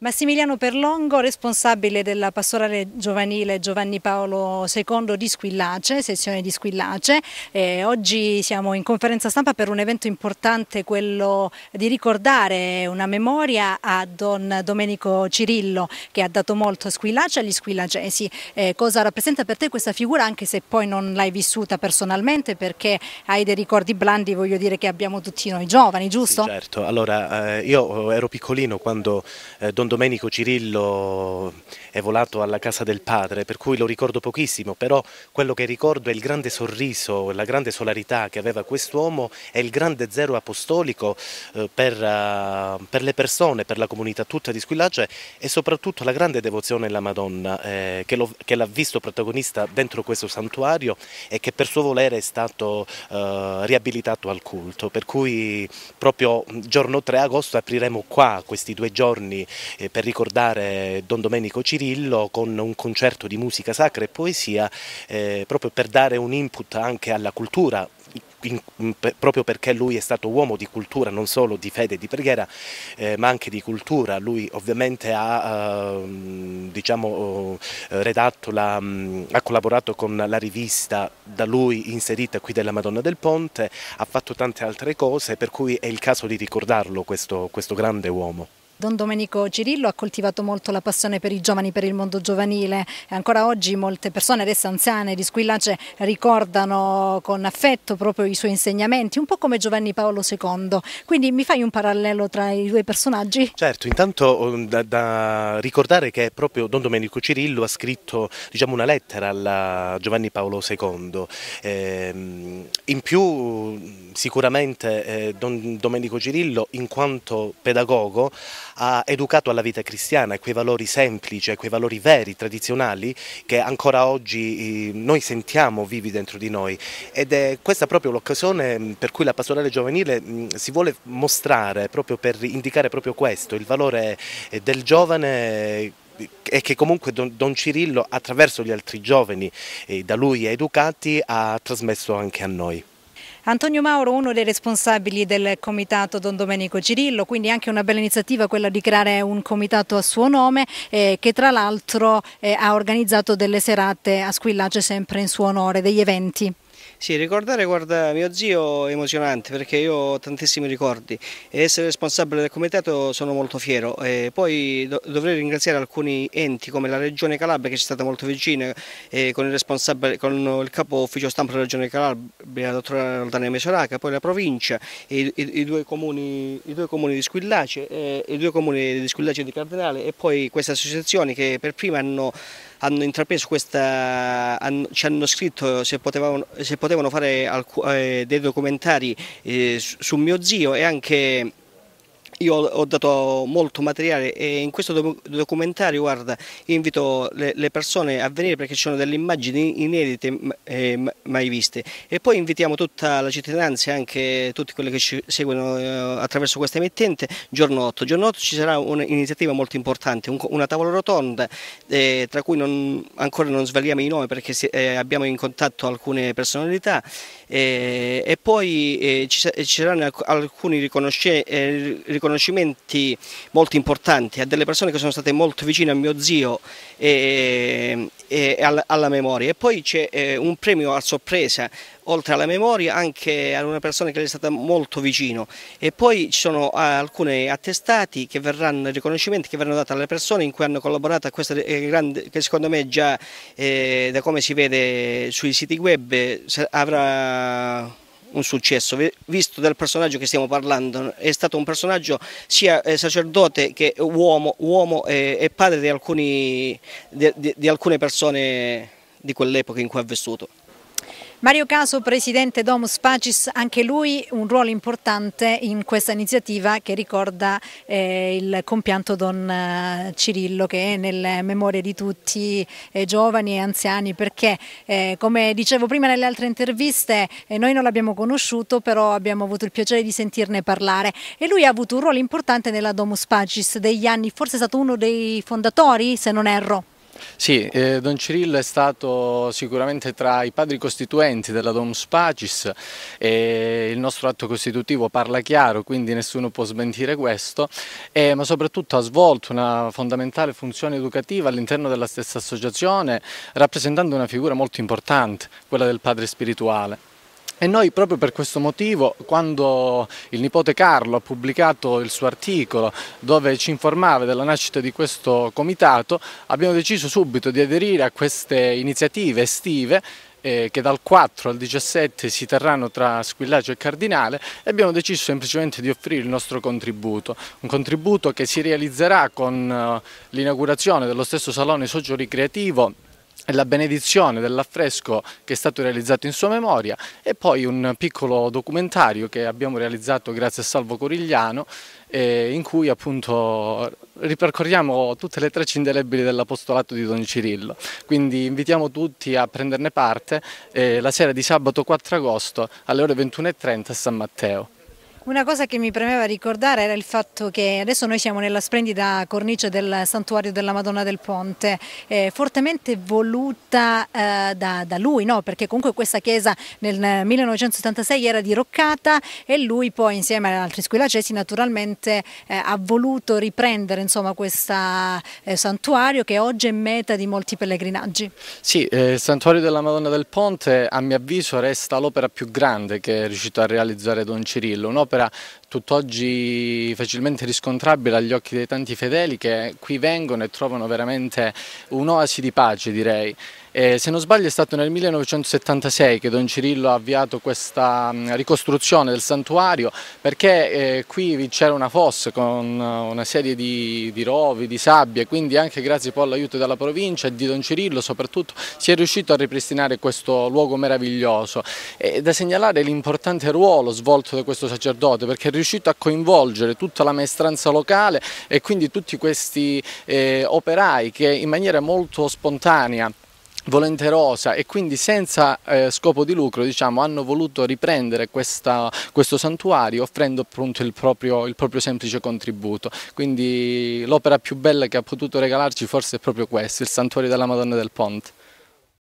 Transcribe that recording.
Massimiliano Perlongo, responsabile della pastorale giovanile Giovanni Paolo II di Squillace, sezione di Squillace. E eh, oggi siamo in conferenza stampa per un evento importante, quello di ricordare una memoria a Don Domenico Cirillo che ha dato molto a Squillace e agli squillacesi. E eh, cosa rappresenta per te questa figura anche se poi non l'hai vissuta personalmente perché hai dei ricordi blandi, voglio dire, che abbiamo tutti noi giovani, giusto? Sì, certo, allora eh, io ero piccolino quando Don Don Domenico Cirillo è volato alla casa del padre, per cui lo ricordo pochissimo, però quello che ricordo è il grande sorriso, la grande solarità che aveva quest'uomo e il grande zero apostolico eh, per, eh, per, le persone, per la comunità tutta di Squillace e soprattutto la grande devozione alla Madonna eh, che, l'ha visto protagonista dentro questo santuario e che per suo volere è stato eh, riabilitato al culto, per cui proprio mm, giorno 3 agosto apriremo qua questi due giorni eh, per ricordare Don Domenico Cirillo con un concerto di musica sacra e poesia eh, proprio per dare un input anche alla cultura in, in, per, proprio perché lui è stato uomo di cultura, non solo di fede e di preghiera, eh, ma anche di cultura. Lui ovviamente ha, eh, diciamo, eh, redatto, la, mh, mm, ha collaborato con la rivista da lui inserita qui della Madonna del Ponte, ha fatto tante altre cose, per cui è il caso di ricordarlo questo, questo grande uomo. Don Domenico Cirillo ha coltivato molto la passione per i giovani, per il mondo giovanile e ancora oggi molte persone, adesso anziane, di Squillace ricordano con affetto proprio i suoi insegnamenti, un po' come Giovanni Paolo II. Quindi mi fai un parallelo tra i due personaggi? Certo, intanto um, da, da ricordare che proprio Don Domenico Cirillo ha scritto diciamo, una lettera a Giovanni Paolo II. Eh, in più sicuramente eh, Don Domenico Cirillo in quanto pedagogo ha educato alla vita cristiana, a quei valori semplici, a quei valori veri, tradizionali che ancora oggi eh, noi sentiamo vivi dentro di noi ed è questa proprio l'occasione mm, per cui la pastorale giovanile mm, si vuole mostrare proprio per indicare proprio questo, il valore eh, del giovane eh, e che comunque Don, Cirillo attraverso gli altri giovani da lui educati ha trasmesso anche a noi. Antonio Mauro, uno dei responsabili del comitato Don Domenico Cirillo, quindi anche una bella iniziativa quella di creare un comitato a suo nome eh, che tra l'altro eh, ha organizzato delle serate a Squillace sempre in suo onore, degli eventi. Sì, ricordare, guarda, mio zio è emozionante perché io ho tantissimi ricordi e essere responsabile del comitato sono molto fiero. E poi do dovrei ringraziare alcuni enti come la Regione Calabria che ci è stata molto vicina eh, con, il con, il capo ufficio stampa della Regione Calabria, la dottora Roldania Mesoraca, poi la provincia, i, i, i, due, comuni, i due, comuni, di Squillace, eh, i due comuni di Squillace e di Cardinale e poi queste associazioni che per prima hanno, hanno intrapreso questa, hanno, ci hanno scritto se potevano, se potevano potevano fare eh, dei documentari eh, su mio zio e anche io ho dato molto materiale e in questo documentario guarda, invito le, persone a venire perché ci sono delle immagini inedite eh, mai viste e poi invitiamo tutta la cittadinanza e anche tutti quelli che ci seguono eh, attraverso questa emittente giorno 8. Giorno 8 ci sarà un'iniziativa molto importante, una tavola rotonda eh, tra cui non, ancora non svaliamo i nomi perché abbiamo in contatto alcune personalità e poi ci, ci, saranno alcuni riconoscimenti riconoscimenti molto importanti a delle persone che sono state molto vicine a mio zio e, e alla, alla, memoria. E poi c'è eh, un premio a sorpresa, oltre alla memoria, anche a una persona che è stata molto vicino. E poi ci sono eh, alcuni attestati che verranno, riconoscimenti che verranno dati alle persone in cui hanno collaborato a questa eh, grande, che secondo me già eh, da come si vede sui siti web avrà un successo, visto dal personaggio che stiamo parlando, è stato un personaggio sia eh, sacerdote che uomo, uomo eh, e, padre di, alcuni, di, di, di alcune persone di quell'epoca in cui ha vissuto. Mario Caso, presidente Domus Pacis, anche lui un ruolo importante in questa iniziativa che ricorda eh, il compianto Don eh, Cirillo che è nelle memorie di tutti, eh, giovani e anziani, perché eh, come dicevo prima nelle altre interviste eh, noi non l'abbiamo conosciuto, però abbiamo avuto il piacere di sentirne parlare e lui ha avuto un ruolo importante nella Domus Pacis degli anni, forse è stato uno dei fondatori, se non erro. Sì, eh, Don Cirillo è stato sicuramente tra i padri costituenti della Domus Pacis e il nostro atto costitutivo parla chiaro, quindi nessuno può smentire questo, eh, ma soprattutto ha svolto una fondamentale funzione educativa all'interno della stessa associazione, rappresentando una figura molto importante, quella del padre spirituale. E noi proprio per questo motivo, quando il nipote Carlo ha pubblicato il suo articolo dove ci informava della nascita di questo comitato, abbiamo deciso subito di aderire a queste iniziative estive eh, che dal 4 al 17 si terranno tra Squillaggio e Cardinale e abbiamo deciso semplicemente di offrire il nostro contributo, un contributo che si realizzerà con eh, l'inaugurazione dello stesso salone socio-ricreativo la benedizione dell'affresco che è stato realizzato in sua memoria e poi un piccolo documentario che abbiamo realizzato grazie a Salvo Corigliano eh, in cui appunto ripercorriamo tutte le tracce indelebili dell'apostolato di Don Cirillo. Quindi invitiamo tutti a prenderne parte eh, la sera di sabato 4 agosto alle ore 21.30 a San Matteo. Una cosa che mi premeva ricordare era il fatto che adesso noi siamo nella splendida cornice del santuario della Madonna del Ponte, eh, fortemente voluta eh, da, da, lui, no? perché comunque questa chiesa nel 1976 era diroccata e lui poi insieme ad altri squilacesi naturalmente eh, ha voluto riprendere insomma, questo eh, santuario che oggi è meta di molti pellegrinaggi. Sì, eh, il santuario della Madonna del Ponte a mio avviso resta l'opera più grande che è riuscito a realizzare Don Cirillo, un'opera un'opera tutt'oggi facilmente riscontrabile agli occhi dei tanti fedeli che qui vengono e trovano veramente un'oasi di pace direi. Eh, se non sbaglio è stato nel 1976 che Don Cirillo ha avviato questa mh, mm, ricostruzione del santuario perché eh, qui c'era una fossa con eh, una serie di, di, rovi, di sabbie, quindi anche grazie poi all'aiuto della provincia e di Don Cirillo soprattutto si è riuscito a ripristinare questo luogo meraviglioso. È da segnalare l'importante ruolo svolto da questo sacerdote perché è riuscito a coinvolgere tutta la maestranza locale e quindi tutti questi eh, operai che in maniera molto spontanea volenterosa e quindi senza eh, scopo di lucro diciamo, hanno voluto riprendere questa, questo santuario offrendo appunto il proprio, il proprio semplice contributo. Quindi l'opera più bella che ha potuto regalarci forse è proprio questa, il santuario della Madonna del Ponte.